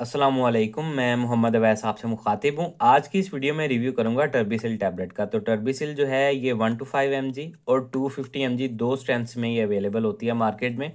असलम मैं मोहम्मद अवैस आपसे मुखातिब हूँ आज की इस वीडियो में रिव्यू करूँगा टर्बिसिल टैबलेट का तो टर्बिसिल जो है ये वन टू फाइव एम और टू फिफ्टी एम दो स्ट्रेंथ्स में ये अवेलेबल होती है मार्केट में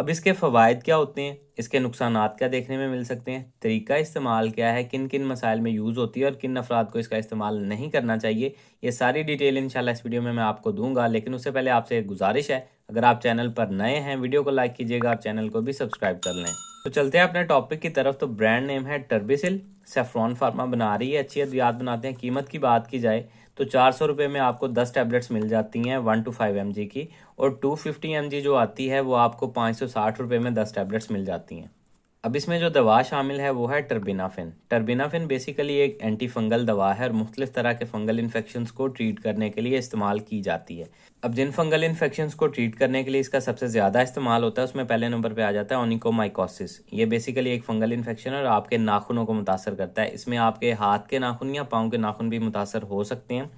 अब इसके फ़वाद क्या होते हैं इसके नुकसान क्या देखने में मिल सकते हैं तरीका इस्तेमाल क्या है किन किन मसाइल में यूज़ होती है और किन अफराद को इसका इस्तेमाल नहीं करना चाहिए ये सारी डिटेल इनशाला इस वीडियो में मैं आपको दूंगा लेकिन उससे पहले आपसे एक गुजारिश है अगर आप चैनल पर नए हैं वीडियो को लाइक कीजिएगा और चैनल को भी सब्सक्राइब कर लें तो चलते हैं अपने टॉपिक की तरफ तो ब्रांड नेम है टर्बिसिल सेफ्रॉन फार्मा बना रही है अच्छी अद्वियात बनाते हैं कीमत की बात की जाए तो चार सौ रुपये में आपको दस टैबलेट्स मिल जाती हैं वन टू फाइव एम की और टू फिफ्टी एम जो आती है वो आपको पाँच सौ साठ रुपये में दस टैबलेट्स मिल जाती हैं अब इसमें जो दवा शामिल है वो है टर्बिनाफिन टर्बिनाफिन बेसिकली एक एंटी फंगल दवा है और मुख्तलिफ तरह के फंगल इन्फेक्शन को ट्रीट करने के लिए इस्तेमाल की जाती है अब जिन फंगल इन्फेक्शन को ट्रीट करने के लिए इसका सबसे ज़्यादा इस्तेमाल होता है उसमें पहले नंबर पर आ जाता है ओनिकोमाइकोसिस ये बेसिकली एक फंगल इन्फेक्शन है और आपके नाखूनों को मुतासर करता है इसमें आपके हाथ के नाखून या पाँव के नाखून भी मुतासर हो सकते हैं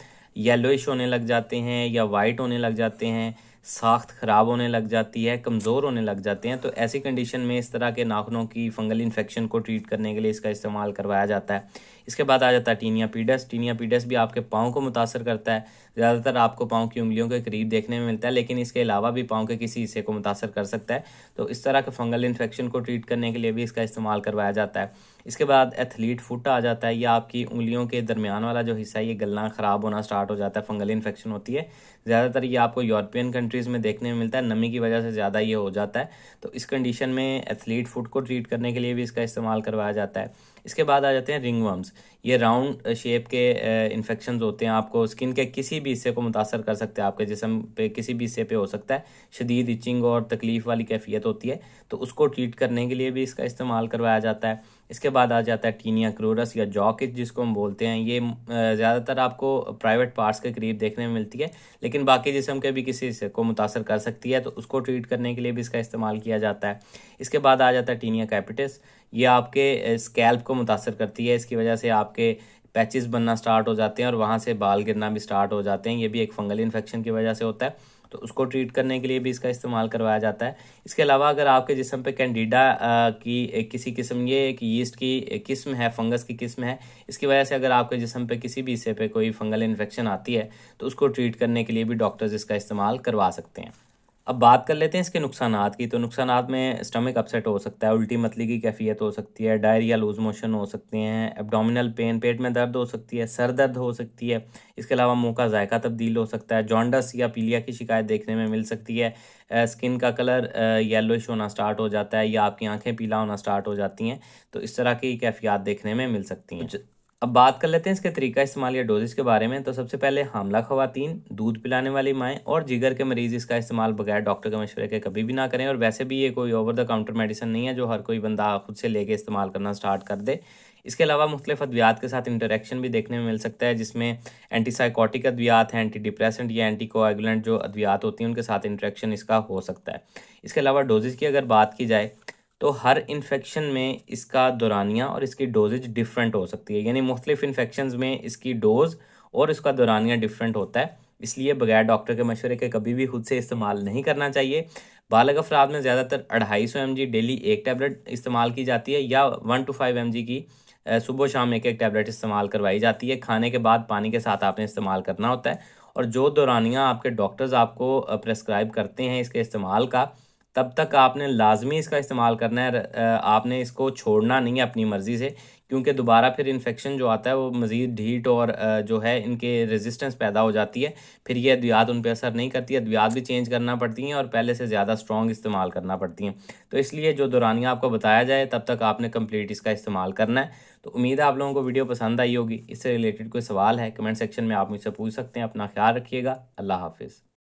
येलोइश होने लग जाते हैं या वाइट होने लग जाते हैं साख्त ख़राब होने लग जाती है कमज़ोर होने लग जाते हैं तो ऐसी कंडीशन में इस तरह के नाखनों की फंगल इन्फेक्शन को ट्रीट करने के लिए इसका इस्तेमाल करवाया जाता है इसके बाद आ जाता है टीनिया पीडस टीनिया पीडस भी आपके पाँव को मुतासर करता है ज़्यादातर आपको पाँव की उंगलियों के करीब देखने में मिलता है लेकिन इसके अलावा भी पाँव के किसी हिस्से को मुतासर कर सकता है तो इस तरह के फंगल इन्फेक्शन को ट्रीट करने के लिए भी इसका इस्तेमाल करवाया जाता है इसके बाद एथलीट फुट आ जाता है या आपकी उंगलियों के दरमियान वाला जो हिस्सा है ये गलना ख़राब होना स्टार्ट हो जाता है फंगल इन्फेक्शन होती है ज़्यादातर ये आपको यूरोपियन कंट्रीज़ में देखने में मिलता है नमी की वजह से ज़्यादा ये हो जाता है तो इस कंडीशन में एथलीट फुट को ट्रीट करने के लिए भी इसका इस्तेमाल करवाया जाता है इसके बाद आ जाते हैं रिंग वर्म्स ये राउंड शेप के इन्फेक्शन होते हैं आपको स्किन के किसी भी हिस्से को मुतासर कर सकते हैं आपके जिसम पे किसी भी हिस्से पे हो सकता है शदीद इचिंग और तकलीफ़ वाली कैफियत होती है तो उसको ट्रीट करने के लिए भी इसका इस्तेमाल करवाया जाता है इसके बाद आ जाता है टीनिया क्रोरस या जॉकिज जिसको हम बोलते हैं ये ज़्यादातर आपको प्राइवेट पार्ट्स के करीब देखने में मिलती है लेकिन बाकी जिसम के भी किसी को मुतासर कर सकती है तो उसको ट्रीट करने के लिए भी इसका इस्तेमाल किया जाता है इसके बाद आ जाता है टीनिया कैपिटिस ये आपके स्कैल्प को मुतासर करती है इसकी वजह से आपके पैचेस बनना स्टार्ट हो जाते हैं और वहाँ से बाल गिरना भी स्टार्ट हो जाते हैं ये भी एक फंगल इन्फेक्शन की वजह से होता है तो उसको ट्रीट करने के लिए भी इसका इस्तेमाल करवाया जाता है इसके अलावा अगर आपके जिसम पे कैंडिडा की किसी किस्म ये एक यीस्ट की किस्म है फंगस की किस्म है इसकी वजह से अगर आपके जिसम पे किसी भी हिस्से पे कोई फंगल इन्फेक्शन आती है तो उसको ट्रीट करने के लिए भी डॉक्टर्स इसका इस्तेमाल करवा सकते हैं अब बात कर लेते हैं इसके नुकसान की तो नुकसान में स्टमक अपसेट हो सकता है उल्टी मतली की कैफियत हो सकती है डायरिया लूज मोशन हो सकते हैं एबडामिनल पेन पेट में दर्द हो सकती है सर दर्द हो सकती है इसके अलावा मुंह का जायका तब्दील हो सकता है जॉन्डस या पीलिया की शिकायत देखने में मिल सकती है स्किन का कलर येलोइश होना स्टार्ट हो जाता है या आपकी आँखें पीला होना स्टार्ट हो जाती हैं तो इस तरह की कैफियात देखने में मिल सकती हैं अब बात कर लेते हैं इसके तरीका इस्तेमाल या डोजेज के बारे में तो सबसे पहले हमला खुवान दूध पिलाने वाली माएँ और जिगर के मरीज़ इसका इस्तेमाल बगैर डॉक्टर के मशवरे के कभी भी ना करें और वैसे भी ये कोई ओवर द काउंटर मेडिसिन नहीं है जो हर कोई बंदा खुद से लेके इस्तेमाल करना स्टार्ट कर दे इसके अलावा मुख्तफ अद्वियात के साथ इंटरेक्शन भी देखने में मिल सकता है जिसमें एंटीसाइकोटिक अद्वियात हैं एंटी डिप्रेसेंट या एंटी कोएगुलेंट जो अद्वियात होती हैं उनके साथ इंटरेक्शन इसका हो सकता है इसके अलावा डोजेज की अगर बात की जाए तो हर इन्फेक्शन में इसका दौरानिया और इसकी डोजेज डिफरेंट हो सकती है यानी मुख्तलिफ इन्फेक्शन में इसकी डोज और इसका दौरानिया डिफरेंट होता है इसलिए बगैर डॉक्टर के मशवरे के कभी भी खुद से इस्तेमाल नहीं करना चाहिए बालग अफराद में ज़्यादातर अढ़ाई सौ एम डेली एक टैबलेट इस्तेमाल की जाती है या वन टू फाइव एम की सुबह शाम एक एक टैबलेट इस्तेमाल करवाई जाती है खाने के बाद पानी के साथ आपने इस्तेमाल करना होता है और जो दौरानियाँ आपके डॉक्टर्स आपको प्रेस्क्राइब करते हैं इसके इस्तेमाल का तब तक आपने लाजमी इसका इस्तेमाल करना है आपने इसको छोड़ना नहीं है अपनी मर्ज़ी से क्योंकि दोबारा फिर इन्फेक्शन जो आता है वो मज़ीद ढीट और जो है इनके रेजिस्टेंस पैदा हो जाती है फिर ये अद्वियात उन पर असर नहीं करती अद्वियात भी चेंज करना पड़ती हैं और पहले से ज़्यादा स्ट्रॉन्ग इस्तेमाल करना पड़ती हैं तो इसलिए जो दौरानिया आपको बताया जाए तब तक आपने कम्प्लीट इसका इस्तेमाल करना है तो उम्मीद है आप लोगों को वीडियो पसंद आई होगी इससे रिलेटेड कोई सवाल है कमेंट सेक्शन में आप मुझसे पूछ सकते हैं अपना ख्याल रखिएगा अल्लाह हाफिज़